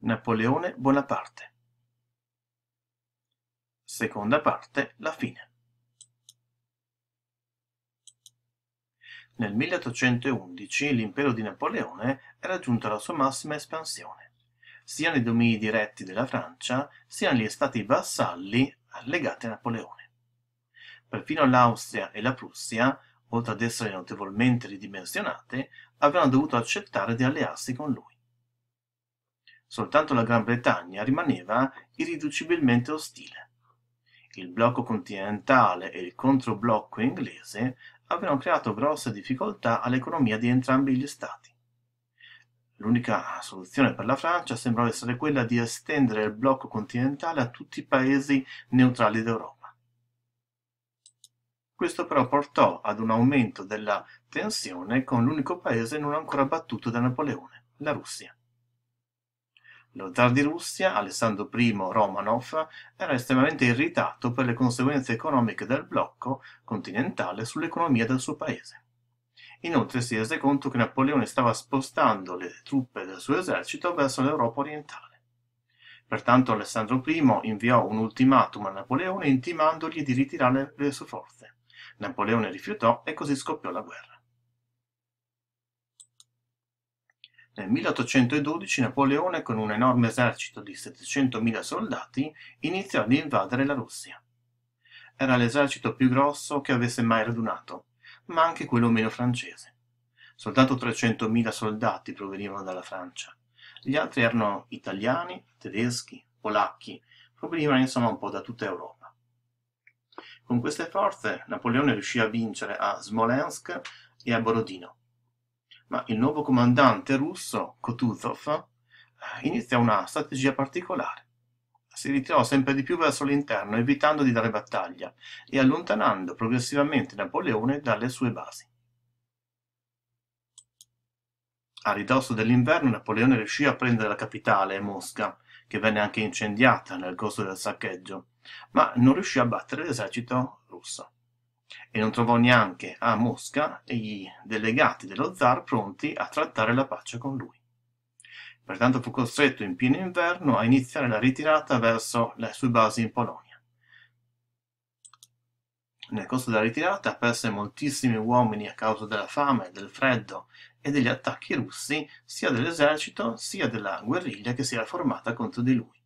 Napoleone Bonaparte Seconda parte, la fine. Nel 1811 l'impero di Napoleone era giunto alla sua massima espansione, sia nei domini diretti della Francia, sia negli stati vassalli legati a Napoleone. Perfino l'Austria e la Prussia, oltre ad essere notevolmente ridimensionate, avevano dovuto accettare di allearsi con lui soltanto la gran bretagna rimaneva irriducibilmente ostile il blocco continentale e il controblocco inglese avevano creato grosse difficoltà all'economia di entrambi gli stati l'unica soluzione per la francia sembrava essere quella di estendere il blocco continentale a tutti i paesi neutrali d'europa questo però portò ad un aumento della tensione con l'unico paese non ancora battuto da Napoleone, la Russia. Lo zar di Russia, Alessandro I Romanov, era estremamente irritato per le conseguenze economiche del blocco continentale sull'economia del suo paese. Inoltre si rese conto che Napoleone stava spostando le truppe del suo esercito verso l'Europa orientale. Pertanto Alessandro I inviò un ultimatum a Napoleone intimandogli di ritirare le sue forze. Napoleone rifiutò e così scoppiò la guerra. Nel 1812 Napoleone, con un enorme esercito di 700.000 soldati, iniziò ad invadere la Russia. Era l'esercito più grosso che avesse mai radunato, ma anche quello meno francese. Soltanto 300.000 soldati provenivano dalla Francia. Gli altri erano italiani, tedeschi, polacchi, provenivano insomma un po' da tutta Europa. Con queste forze Napoleone riuscì a vincere a Smolensk e a Borodino, ma il nuovo comandante russo kutuzov eh, iniziò una strategia particolare si ritirò sempre di più verso l'interno evitando di dare battaglia e allontanando progressivamente Napoleone dalle sue basi a ridosso dell'inverno Napoleone riuscì a prendere la capitale, Mosca, che venne anche incendiata nel corso del saccheggio, ma non riuscì a battere l'esercito russo e non trovò neanche a Mosca i delegati dello zar pronti a trattare la pace con lui. Pertanto fu costretto in pieno inverno a iniziare la ritirata verso le sue basi in Polonia. Nel corso della ritirata perse moltissimi uomini a causa della fame, del freddo e degli attacchi russi sia dell'esercito sia della guerriglia che si era formata contro di lui.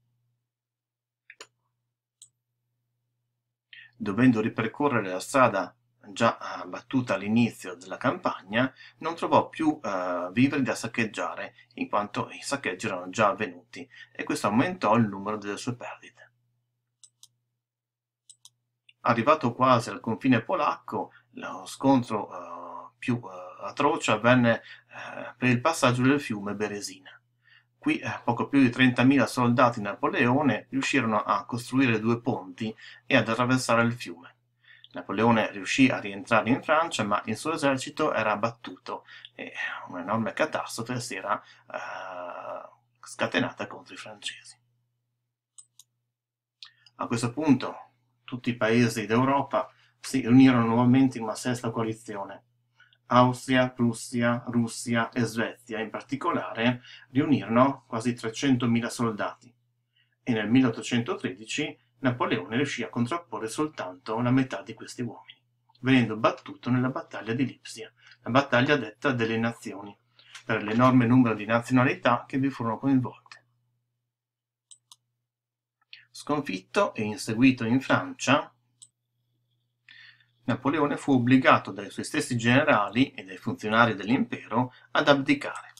dovendo ripercorrere la strada già eh, battuta all'inizio della campagna, non trovò più eh, viveri da saccheggiare, in quanto i saccheggi erano già avvenuti, e questo aumentò il numero delle sue perdite. Arrivato quasi al confine polacco, lo scontro eh, più eh, atroce avvenne eh, per il passaggio del fiume Beresina. Qui eh, poco più di 30.000 soldati Napoleone riuscirono a costruire due ponti e ad attraversare il fiume. Napoleone riuscì a rientrare in Francia, ma il suo esercito era abbattuto e un'enorme catastrofe si era eh, scatenata contro i francesi. A questo punto tutti i paesi d'Europa si riunirono nuovamente in una sesta coalizione Austria, Prussia, Russia e Svezia in particolare riunirono quasi 300.000 soldati e nel 1813 Napoleone riuscì a contrapporre soltanto la metà di questi uomini, venendo battuto nella battaglia di Lipsia, la battaglia detta delle nazioni, per l'enorme numero di nazionalità che vi furono coinvolte. Sconfitto e inseguito in Francia, Napoleone fu obbligato dai suoi stessi generali e dai funzionari dell'impero ad abdicare.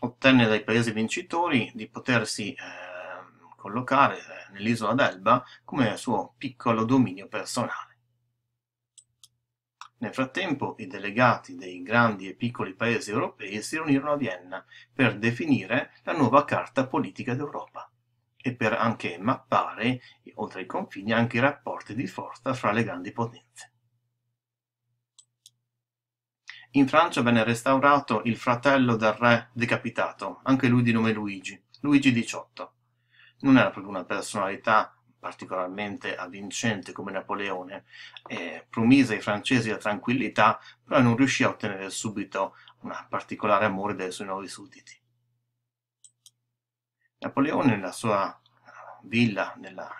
Ottenne dai paesi vincitori di potersi ehm, eh, collocare nell'isola d'Elba come suo piccolo dominio personale. Nel frattempo i delegati dei grandi e piccoli paesi europei si riunirono a Vienna per definire la nuova carta politica d'Europa e per anche mappare, oltre ai confini, anche i rapporti di forza fra le grandi potenze. In Francia venne restaurato il fratello del re decapitato, anche lui di nome Luigi, Luigi XVIII. Non era proprio una personalità particolarmente avvincente come Napoleone, eh, promise ai francesi la tranquillità, però non riuscì a ottenere subito un particolare amore dai suoi nuovi sudditi. Napoleone nella sua eh, villa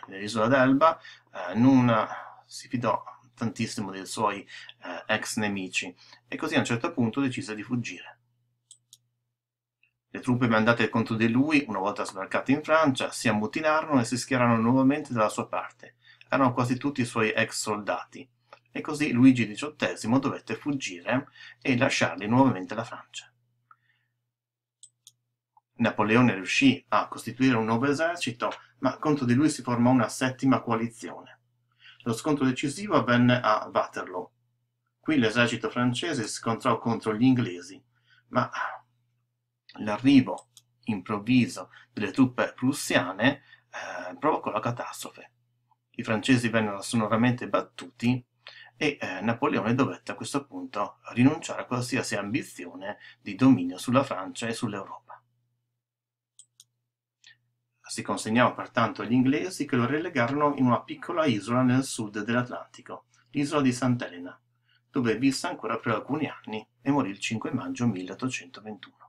nell'isola d'Elba eh, non si fidò tantissimo dei suoi eh, ex nemici e così a un certo punto decise di fuggire. Le truppe mandate contro di lui, una volta sbarcate in Francia, si ammutinarono e si schierarono nuovamente dalla sua parte. Erano quasi tutti i suoi ex soldati. E così Luigi XVIII dovette fuggire e lasciarli nuovamente la Francia. Napoleone riuscì a costituire un nuovo esercito, ma contro di lui si formò una settima coalizione. Lo scontro decisivo avvenne a Waterloo. Qui l'esercito francese si scontrò contro gli inglesi, ma l'arrivo improvviso delle truppe prussiane eh, provocò la catastrofe. I francesi vennero sonoramente battuti e eh, Napoleone dovette a questo punto rinunciare a qualsiasi ambizione di dominio sulla Francia e sull'Europa. Si consegnava pertanto agli inglesi che lo relegarono in una piccola isola nel sud dell'Atlantico, l'isola di Sant'Elena, dove visse ancora per alcuni anni e morì il 5 maggio 1821.